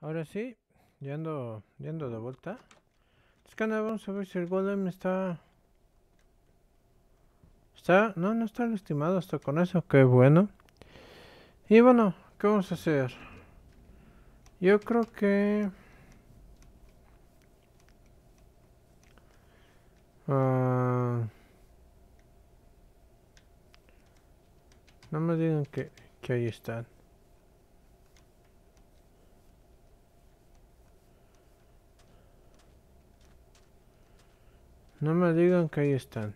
Ahora sí, yendo, ando, de vuelta. Es que nada, vamos a ver si el golem está... Está... No, no está lastimado hasta con eso, qué bueno. Y bueno, ¿qué vamos a hacer? Yo creo que... Ah, no me digan que, que ahí están. No me digan que ahí están.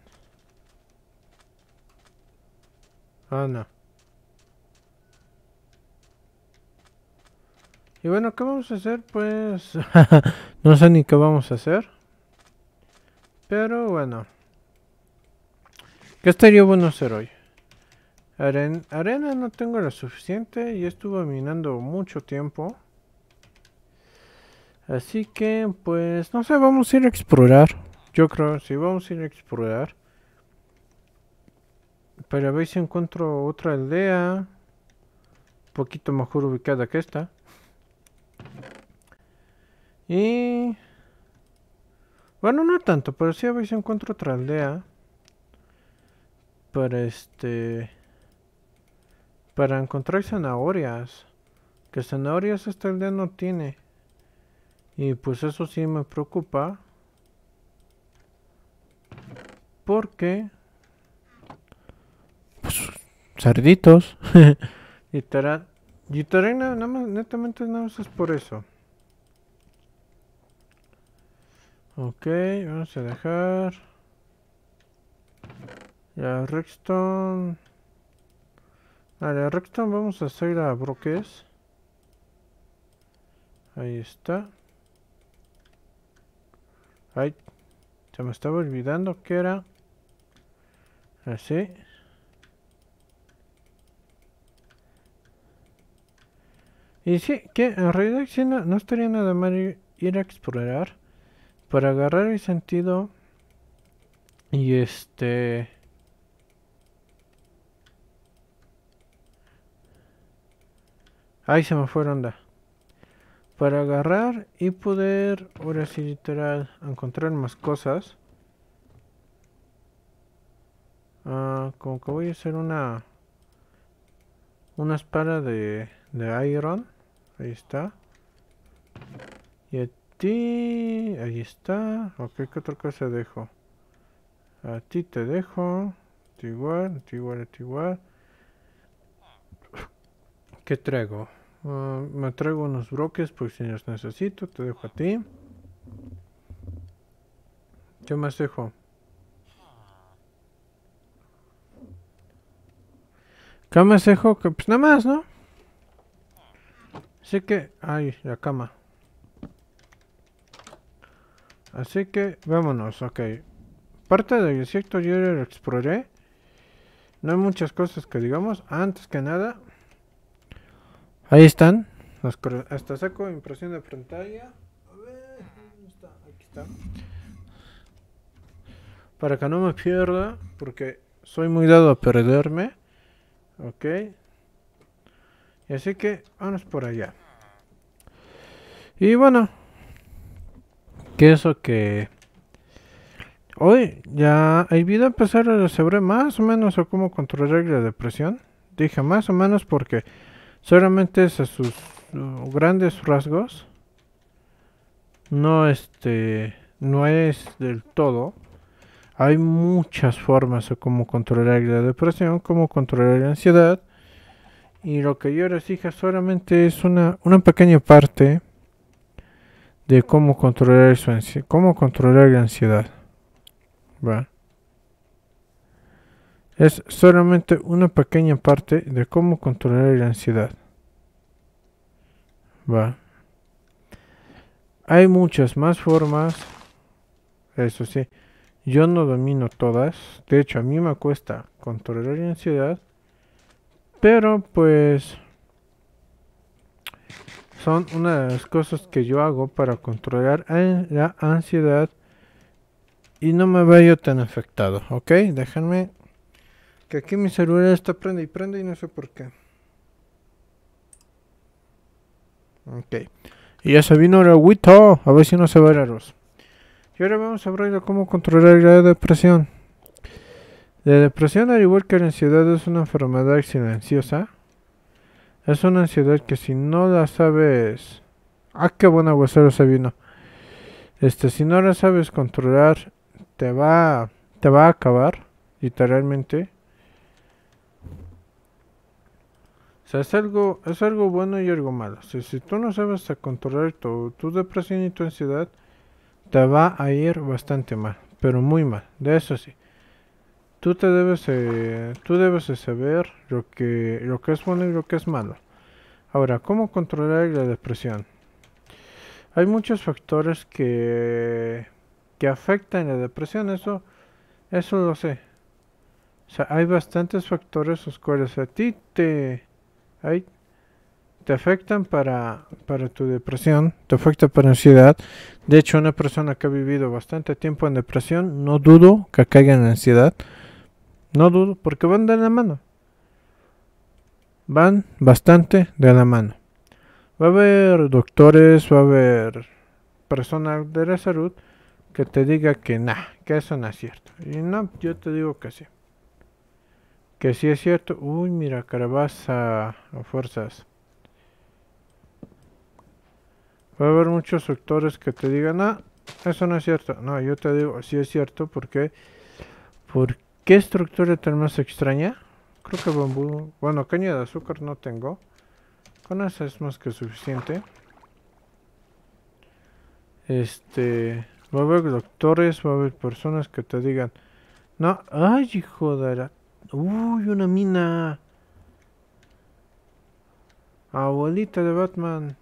Ah, no. Y bueno, ¿qué vamos a hacer? Pues... no sé ni qué vamos a hacer. Pero bueno. ¿Qué estaría bueno hacer hoy? arena no tengo la suficiente y estuve minando mucho tiempo. Así que, pues, no sé, vamos a ir a explorar. Yo creo, Si vamos a ir a explorar. Para ver si encuentro otra aldea. Un poquito mejor ubicada que esta. Y... Bueno, no tanto, pero sí a ver si encuentro otra aldea. Para este... Para encontrar zanahorias. Que zanahorias esta aldea no tiene. Y pues eso sí me preocupa. Porque... Pues, cerditos. y Yitaran nada más, netamente nada más es por eso. Ok, vamos a dejar... Ya, Rexton... Vale, Rexton vamos a hacer a Broques. Ahí está. Ay, se me estaba olvidando que era Así. Ah, y sí, que en realidad no, estaría nada mal ir a explorar para agarrar el sentido y este... Ahí se me fue onda. Para agarrar y poder, ahora sí literal, encontrar más cosas. Ah, como que voy a hacer una... Una espada de, iron. Ahí está. Y a ti... Ahí está. Ok, ¿qué otra cosa dejo? A ti te dejo. A ti igual, a ti igual, a ti igual. ¿Qué traigo? Ah, me traigo unos bloques porque si los necesito. Te dejo a ti. ¿Qué más dejo? Cama sejo que pues nada más, ¿no? Así que, ay, la cama. Así que, vámonos, ok. Parte del desierto yo lo exploré. No hay muchas cosas que digamos. Antes que nada, ahí están. hasta saco impresión de pantalla. A ver, ¿dónde está? Aquí está. Para que no me pierda, porque soy muy dado a perderme. Ok. Y así que vamos por allá. Y bueno. Que eso que... Hoy ya ha ido a pesar sobre más o menos o cómo controlar la depresión. Dije más o menos porque solamente es a sus uh, grandes rasgos. No este no es del todo. Hay muchas formas de cómo controlar la depresión, cómo controlar la ansiedad. Y lo que yo les dije solamente es una, una pequeña parte de cómo controlar, cómo controlar la ansiedad. ¿Va? Es solamente una pequeña parte de cómo controlar la ansiedad. ¿Va? Hay muchas más formas. Eso sí. Yo no domino todas, de hecho a mí me cuesta controlar la ansiedad, pero pues son una de las cosas que yo hago para controlar la ansiedad y no me veo tan afectado, ¿ok? Déjenme que aquí mi celular está prende y prende y no sé por qué. Ok. Y ya se vino el agüito. A ver si no se va el arroz. Y ahora vamos a hablar de cómo controlar la depresión. La depresión, al igual que la ansiedad, es una enfermedad silenciosa. Es una ansiedad que si no la sabes... ¡Ah, qué buen aguacero se vino! Este, si no la sabes controlar, te va, te va a acabar, literalmente. O sea, es algo, es algo bueno y algo malo. si tú no sabes controlar tu, tu depresión y tu ansiedad, te va a ir bastante mal, pero muy mal, de eso sí. Tú te debes, eh, tú debes saber lo que, lo que es bueno y lo que es malo. Ahora, ¿cómo controlar la depresión? Hay muchos factores que, que afectan la depresión, eso, eso lo sé. O sea, hay bastantes factores los cuales a ti te... Hay, te afectan para, para tu depresión, te afecta para ansiedad. De hecho, una persona que ha vivido bastante tiempo en depresión, no dudo que caiga en ansiedad. No dudo, porque van de la mano. Van bastante de la mano. Va a haber doctores, va a haber personas de la salud que te diga que nada que eso no es cierto. Y no, yo te digo que sí. Que sí es cierto. Uy, mira, carabaza a fuerzas. Va a haber muchos doctores que te digan, ah, eso no es cierto. No, yo te digo, sí es cierto, porque ¿por qué estructura tan más extraña? Creo que bambú, bueno, caña de azúcar no tengo. Con esa es más que suficiente. Este, va a haber doctores, va a haber personas que te digan, no, ay, hijo de Uy, una mina. Abuelita de Batman.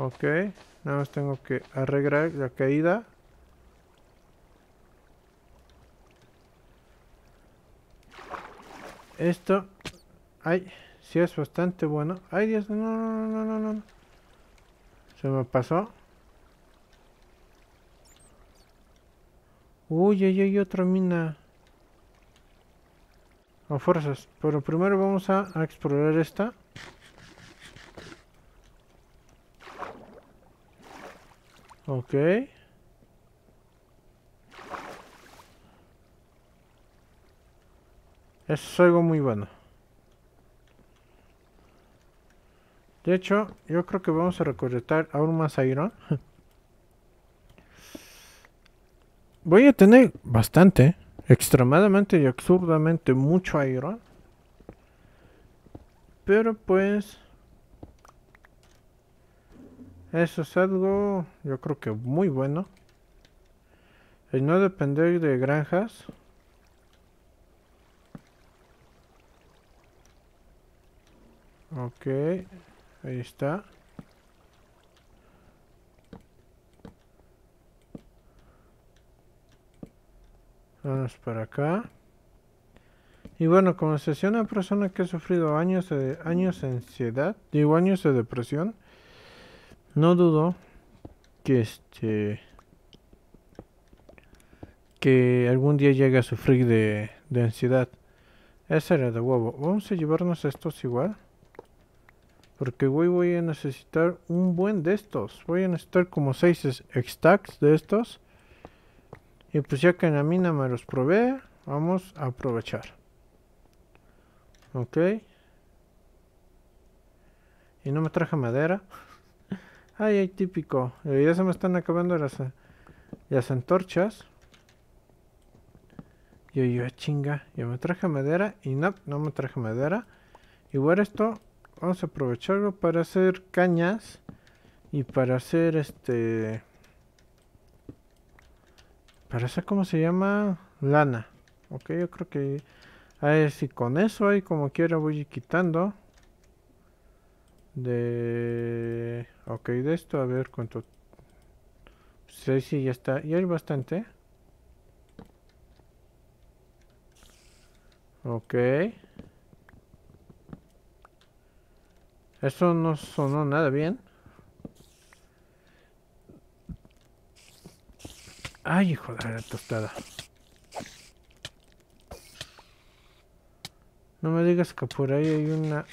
Ok, nada más tengo que arreglar la caída. Esto, ay, sí es bastante bueno. Ay, Dios, no, no, no, no, no. Se me pasó. Uy, ahí hay otra mina. A fuerzas. Pero primero vamos a explorar esta. Ok. Es algo muy bueno. De hecho, yo creo que vamos a recolectar aún más iron. Voy a tener bastante, extremadamente y absurdamente mucho iron. Pero pues... Eso es algo, yo creo que muy bueno. El no depender de granjas. Ok, ahí está. Vamos para acá. Y bueno, como se una persona que ha sufrido años de años de ansiedad, digo años de depresión, no dudo que este que algún día llegue a sufrir de, de ansiedad. Esa era de huevo. Vamos a llevarnos estos igual. Porque hoy voy a necesitar un buen de estos. Voy a necesitar como 6 stacks de estos. Y pues ya que en la mina me los provee vamos a aprovechar. Ok. Y no me traje madera. Ay, ay, típico. Eh, ya se me están acabando las, eh, las antorchas. Yo, yo, ah, chinga. Yo me traje madera y no, no me traje madera. Igual esto, vamos a aprovecharlo para hacer cañas. Y para hacer este... Para hacer, ¿cómo se llama? Lana. Ok, yo creo que... A ver si con eso ahí como quiera voy quitando. De... Ok, de esto a ver cuánto... Sí, sí, ya está. Ya hay bastante. Ok. Eso no sonó nada bien. Ay, hijo de la tostada. No me digas que por ahí hay una...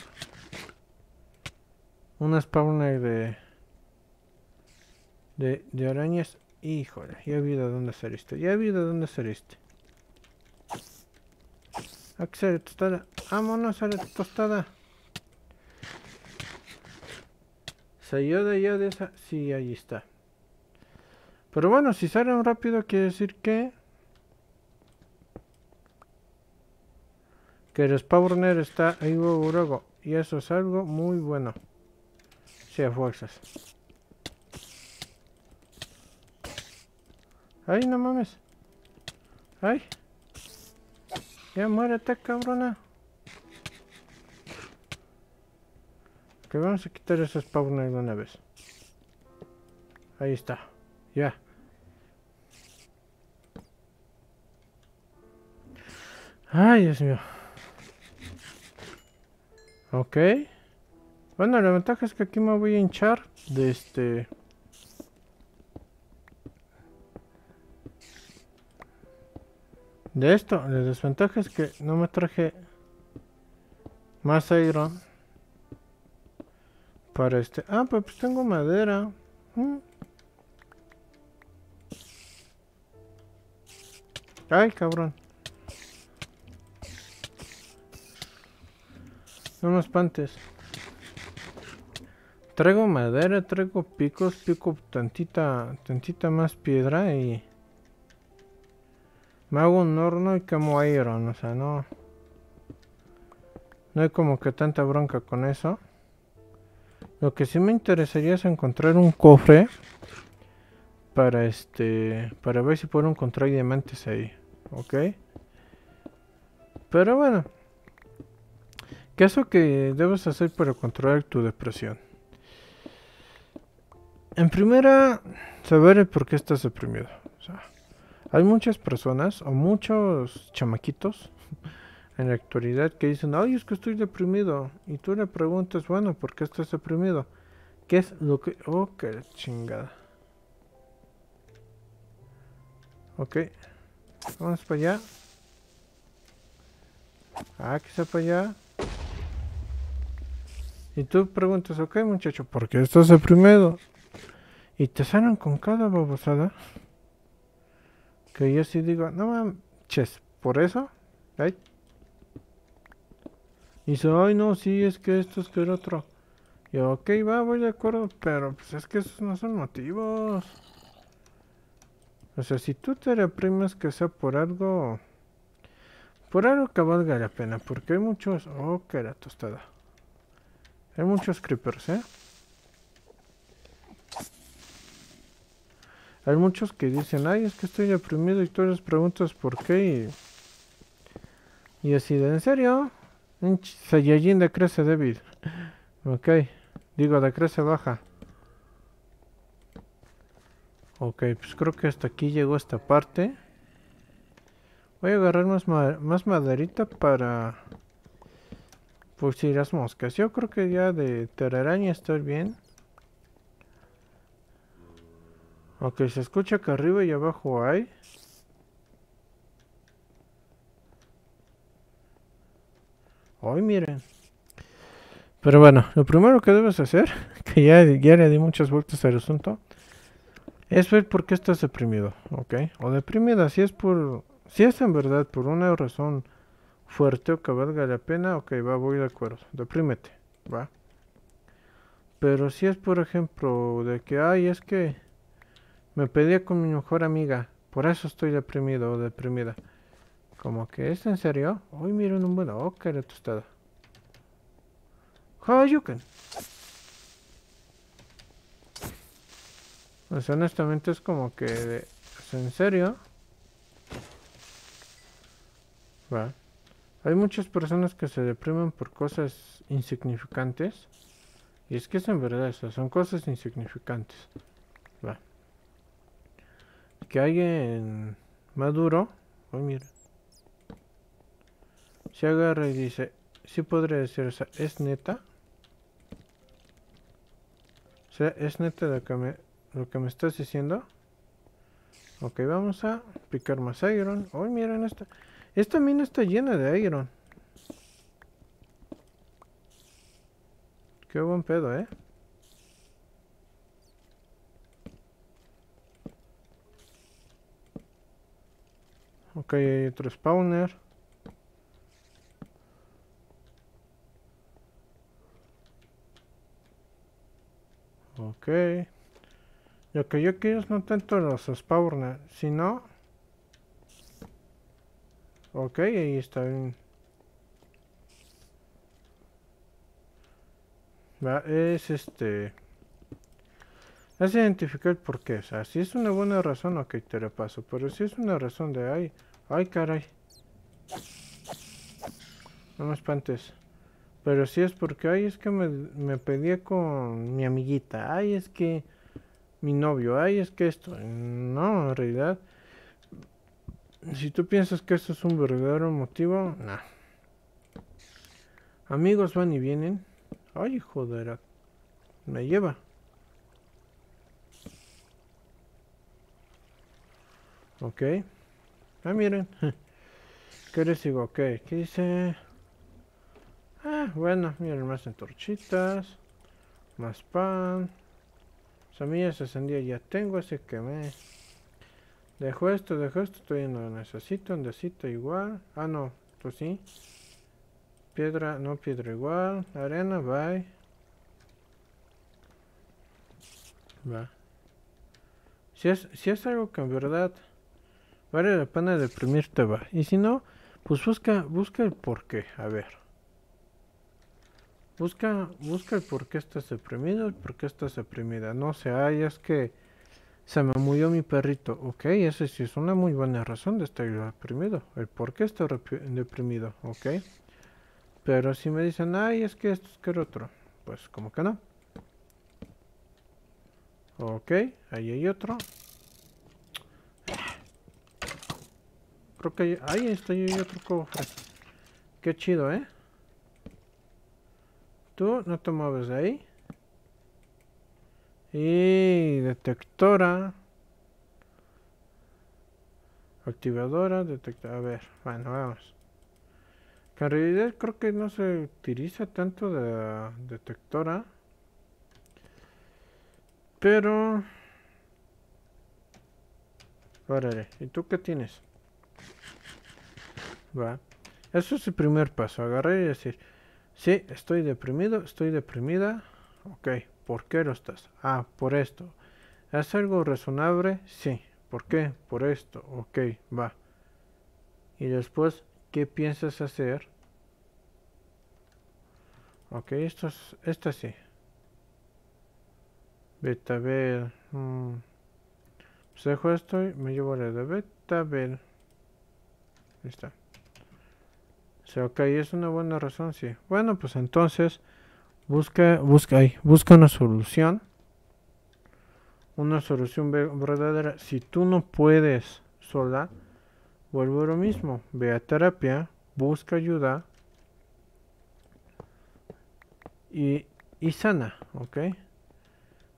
Una spawner de, de, arañas. Híjole, ya he de dónde hacer esto. Ya he de dónde hacer esto. Axel, tostada. Vámonos a la tostada. yo de allá de esa. Sí, ahí está. Pero bueno, si salen rápido quiere decir que... Que el spawner está ahí luego. Y eso es algo muy bueno fuerzas. Ay, no mames. Ay. Ya muérete, cabrona. Que vamos a quitar esos spawner de una vez. Ahí está. Ya. Ay, Dios mío. Ok. Bueno, la ventaja es que aquí me voy a hinchar de este... De esto, la desventaja es que no me traje más iron para este... Ah, pues, pues tengo madera. Mm. Ay, cabrón. No me espantes. Traigo madera, traigo picos, pico tantita, tantita más piedra y... Me hago un horno y como iron, o sea, no... No hay como que tanta bronca con eso. Lo que sí me interesaría es encontrar un cofre para este para ver si puedo encontrar diamantes ahí, ¿ok? Pero bueno, ¿qué es lo que debes hacer para controlar tu depresión? En primera, saber por qué estás deprimido. hay muchas personas o muchos chamaquitos en la actualidad que dicen, ay, es que estoy deprimido. Y tú le preguntas, bueno, ¿por qué estás deprimido? ¿Qué es lo que... Oh, qué chingada. Ok. Vamos para allá. Ah, quizá para allá. Y tú preguntas, ok muchacho, ¿por qué estás deprimido? Y te salen con cada babosada. Que yo sí digo, no manches, por eso. Y dice, ay no, sí, es que esto es que el otro. Yo, ok, va, voy de acuerdo, pero pues es que esos no son motivos. O sea, si tú te reprimes que sea por algo... Por algo que valga la pena, porque hay muchos... Oh, que era tostada. Hay muchos creepers, ¿eh? Hay muchos que dicen, ay, es que estoy deprimido y tú les preguntas por qué. Y, así, de, ¿en serio? Un Saiyajin de crece débil. Ok. Digo, decrece baja. Ok, pues creo que hasta aquí llegó esta parte. Voy a agarrar más, más maderita para... Pues si las moscas. Yo creo que ya de teraraña estoy bien. Ok, se escucha que arriba y abajo hay. Hoy miren. Pero bueno, lo primero que debes hacer, que ya, ya le di muchas vueltas al asunto, es ver por qué estás deprimido, ¿ok? O deprimida, si es por, si es en verdad por una razón fuerte o que valga la pena, ok, va, voy de acuerdo, deprímete, va. Pero si es por ejemplo de que, ay, es que me pedía con mi mejor amiga. Por eso estoy deprimido o deprimida. Como que es en serio. uy miren un buen Oh, que era tostada. you O honestamente es como que... ¿Es en serio? Va. Hay muchas personas que se deprimen por cosas insignificantes. Y es que es en verdad, eso son cosas insignificantes. Va que alguien más duro mira, se agarra y dice si podría decir, esa es neta o sea, es neta lo que me, lo que me estás diciendo ok, vamos a picar más iron miren esta esta mina está llena de iron qué buen pedo, eh Ok, hay otro spawner. Ok. Lo que yo quiero es no tanto los spawners, sino... Ok, ahí está bien. es este... Es identificar el porqué. O sea, si es una buena razón, ok, te lo paso. Pero si es una razón de ahí... Ay, caray. No me espantes. Pero si es porque, ay, es que me, pedía con mi amiguita. Ay, es que mi novio. Ay, es que esto. No, en realidad. Si tú piensas que esto es un verdadero motivo, no. Amigos van y vienen. Ay, joder. Me lleva. Ok. Ah, miren. ¿Qué les digo? Ok, ¿qué dice? Ah, bueno, miren, más entorchitas Más pan. Semillas sandía ya tengo, así que me... Dejo esto, dejo esto, en no necesito, andecito igual. Ah, no, pues sí. Piedra, no piedra igual. Arena, bye. Va. Si es, si es algo que en verdad Vale la pena deprimirte va. Y si no, pues busca, busca el porqué. A ver. Busca, busca el por qué estás deprimido, el por qué estás deprimida. No sé, ay, es que se me murió mi perrito. Ok, eso sí es una muy buena razón de estar deprimido. El por qué estoy deprimido, ok. Pero si me dicen, ay, es que esto es que el otro, pues como que no. Ok, ahí hay otro. que Ahí está otro cofre. Qué chido, ¿eh? Tú no te mueves de ahí. Y detectora. Activadora, detectora. A ver, bueno, vamos. en realidad creo que no se utiliza tanto de detectora. Pero... ¿y tú qué tienes? ¿va? Eso es el primer paso, agarrar y decir, sí, estoy deprimido, estoy deprimida, ok, ¿por qué lo estás? Ah, por esto. ¿Es algo razonable? Sí, ¿por qué? Por esto, ok, va. Y después, ¿qué piensas hacer? Ok, esto es, esta sí. Betabel. Mm. Pues dejo esto y me llevo la de Betabel. Ahí está. O ok, es una buena razón, sí. Bueno, pues entonces busca, busca, ahí, busca una solución. Una solución verdadera. Si tú no puedes sola, vuelvo a lo mismo. Ve a terapia, busca ayuda y, sana, ¿ok?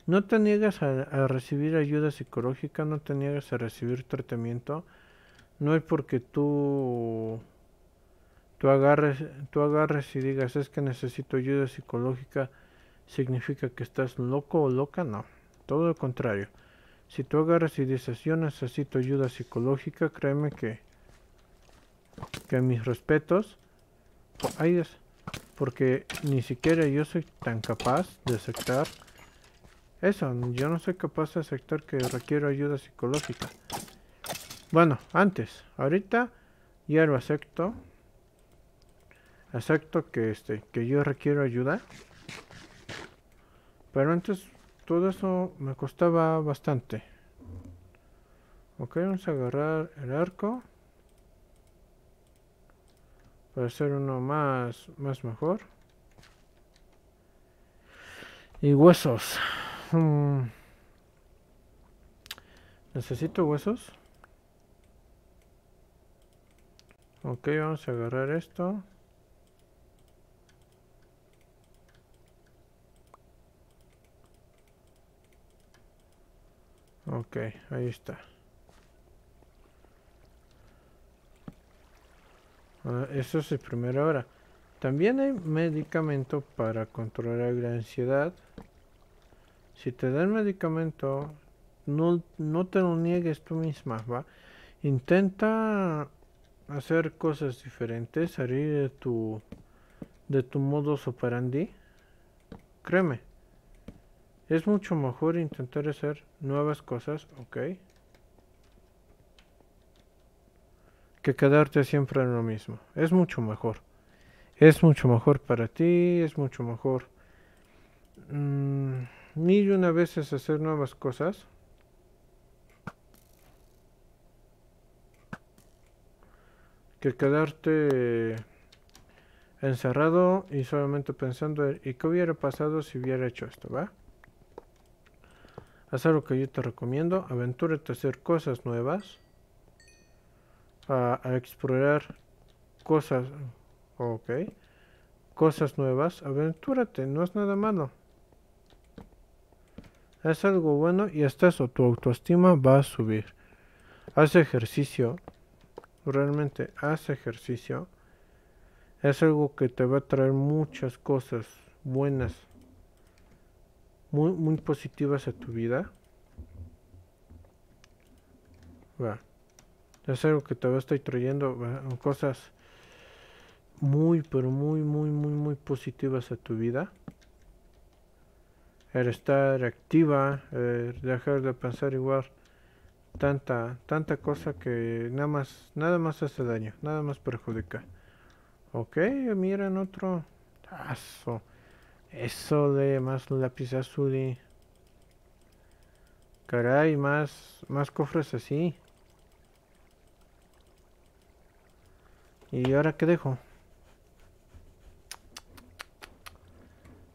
No te niegas a, a, recibir ayuda psicológica, no te niegas a recibir tratamiento. No es porque tú tú agarres, tú agarres y digas es que necesito ayuda psicológica, significa que estás loco o loca, no, todo lo contrario. Si tú agarras y dices yo necesito ayuda psicológica, créeme que, que mis respetos, ahí porque ni siquiera yo soy tan capaz de aceptar eso, yo no soy capaz de aceptar que requiero ayuda psicológica. Bueno, antes, ahorita ya lo acepto, Exacto que este, que yo requiero ayuda. Pero antes todo eso me costaba bastante. Ok, vamos a agarrar el arco. Para hacer uno más, más mejor. Y huesos. Mm. Necesito huesos. Ok, vamos a agarrar esto. Ok, ahí está. Ah, eso es el primera hora. También hay medicamento para controlar la ansiedad. Si te dan medicamento, no, no te lo niegues tú misma, ¿va? Intenta hacer cosas diferentes, salir de tu, de tu modo operandi. Créeme, es mucho mejor intentar hacer nuevas cosas, ok. Que quedarte siempre en lo mismo. Es mucho mejor. Es mucho mejor para ti, es mucho mejor. Mm, mil una veces hacer nuevas cosas. Que quedarte encerrado y solamente pensando en, y qué hubiera pasado si hubiera hecho esto, ¿va? Haz algo que yo te recomiendo. Aventúrate a hacer cosas nuevas. A, a explorar cosas. Ok. Cosas nuevas. Aventúrate. No es nada malo. Es algo bueno y hasta eso. Tu autoestima va a subir. Haz ejercicio. Realmente haz ejercicio. Es algo que te va a traer muchas cosas buenas muy, muy positivas a tu vida. Va. Es algo que todavía estoy trayendo, cosas muy, pero muy, muy, muy, muy positivas a tu vida. El estar activa, dejar de pensar igual tanta, tanta cosa que nada más, nada más hace daño, nada más perjudica. Ok, miren otro. Aso. Eso de más lápiz azul y... Caray, más, más cofres así. ¿Y ahora qué dejo?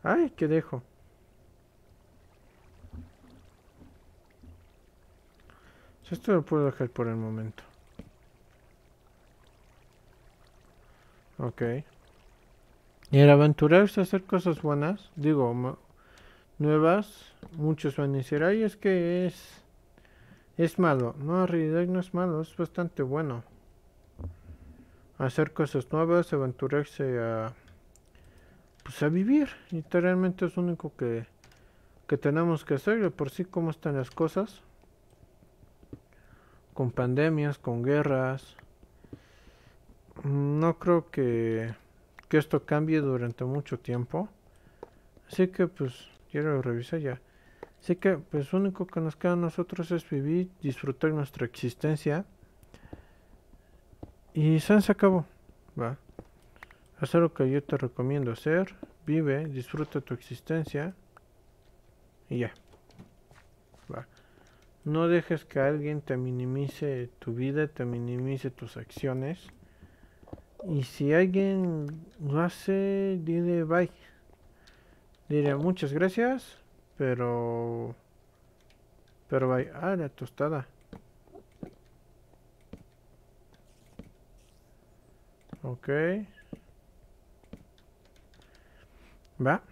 Ay, ¿qué dejo? Esto lo puedo dejar por el momento. Ok. Y el aventurarse a hacer cosas buenas, digo, nuevas, muchos van a decir, ay, es que es, es malo. No, en realidad no es malo, es bastante bueno. Hacer cosas nuevas, aventurarse a, pues a vivir. Literalmente es único que, que tenemos que hacer. por sí, cómo están las cosas. Con pandemias, con guerras. Mm, no creo que que esto cambie durante mucho tiempo. Así que pues quiero revisar ya. Así que pues único que nos queda a nosotros es vivir, disfrutar nuestra existencia. Y se acabó. Va. Hacer lo que yo te recomiendo hacer. Vive, disfruta tu existencia. Y ya. Va. No dejes que alguien te minimice tu vida, te minimice tus acciones. Y si alguien lo hace, dile bye. Diré muchas gracias, pero... Pero bye. Ah, la tostada. Ok. Va.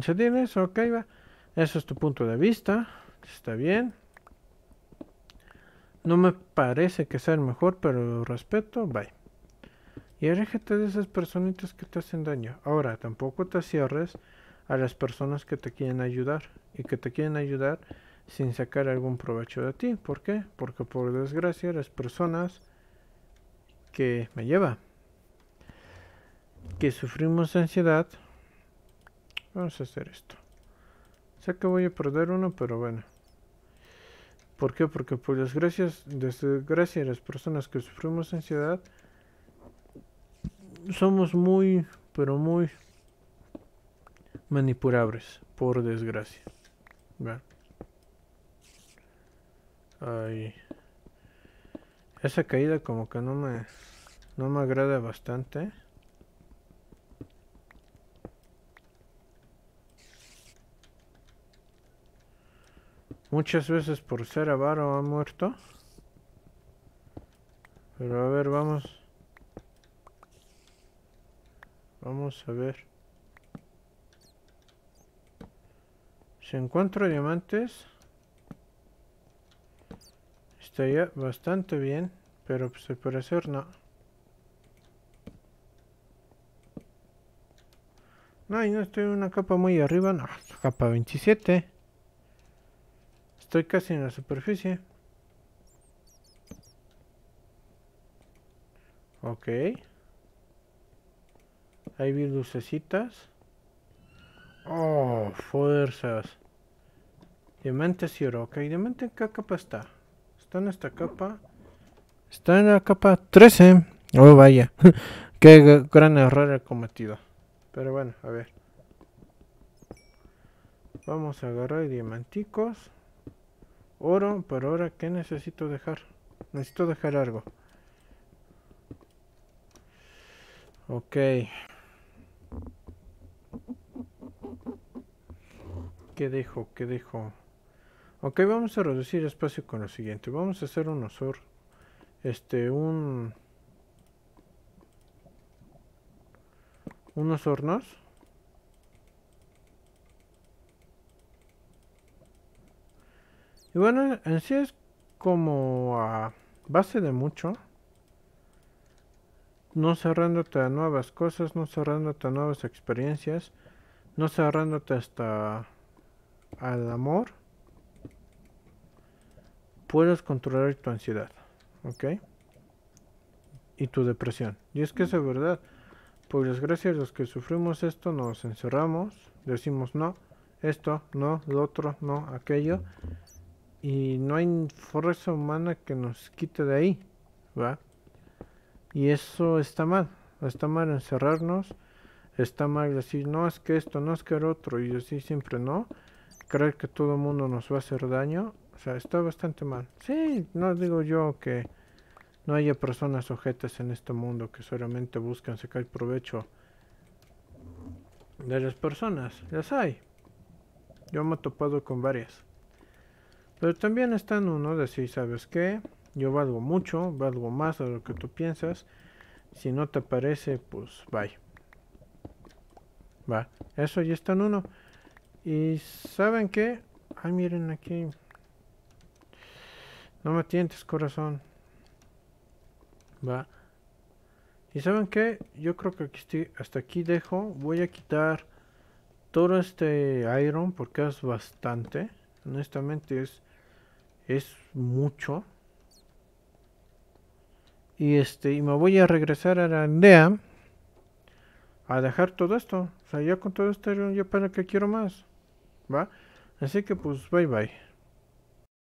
se tienes? Ok, va. Eso es tu punto de vista. Está bien. No me parece que sea el mejor, pero respeto. Bye y érgete de esas personitas que te hacen daño. Ahora, tampoco te cierres a las personas que te quieren ayudar y que te quieren ayudar sin sacar algún provecho de ti. ¿Por qué? Porque por desgracia las personas que me lleva, que sufrimos ansiedad, vamos a hacer esto. Sé que voy a perder uno, pero bueno. ¿Por qué? Porque por desgracia, desgracia las personas que sufrimos ansiedad, somos muy, pero muy manipulables, por desgracia. Ay. Esa caída como que no me no me agrada bastante. Muchas veces por ser avaro ha muerto. Pero a ver, vamos. Vamos a ver. Si encuentro diamantes, estaría bastante bien, pero pues al parecer no. No, y no estoy en una capa muy arriba, no, capa 27. Estoy casi en la superficie. Ok. Hay vi lucecitas. Oh, fuerzas. Diamantes y oro. Ok, diamante en qué capa está. Está en esta capa. Está en la capa 13. Oh, vaya. qué gran error he cometido. Pero bueno, a ver. Vamos a agarrar diamanticos. Oro, pero ahora ¿qué necesito dejar? Necesito dejar algo. Ok. ¿Qué dejo? ¿Qué dejo? Ok, vamos a reducir espacio con lo siguiente. Vamos a hacer unos... Este, un... Unos hornos. Y bueno, en sí es como a base de mucho. No cerrándote a nuevas cosas, no cerrándote a nuevas experiencias, no cerrándote hasta al amor, puedes controlar tu ansiedad, ¿ok? Y tu depresión. Y es que eso es verdad. Por desgracia, los que sufrimos esto nos encerramos, decimos no, esto, no, lo otro, no, aquello. Y no hay fuerza humana que nos quite de ahí, ¿va? Y eso está mal. Está mal encerrarnos, está mal decir no, es que esto, no, es que el otro, y decir siempre no creer que todo el mundo nos va a hacer daño, o sea, está bastante mal. Sí, no digo yo que no haya personas sujetas en este mundo que solamente buscan sacar provecho de las personas. Las hay. Yo me he topado con varias. Pero también están uno de si sabes qué, yo valgo mucho, valgo más de lo que tú piensas. Si no te parece, pues bye. Va, eso ya está en uno. Y saben que Ay, miren aquí. No me tientes, corazón. Va. Y saben que Yo creo que aquí estoy, hasta aquí dejo. Voy a quitar todo este iron porque es bastante. Honestamente es, es mucho. Y este, y me voy a regresar a la aldea a dejar todo esto. O sea, ya con todo este iron, ya para qué quiero más. ¿va? Así que pues bye bye.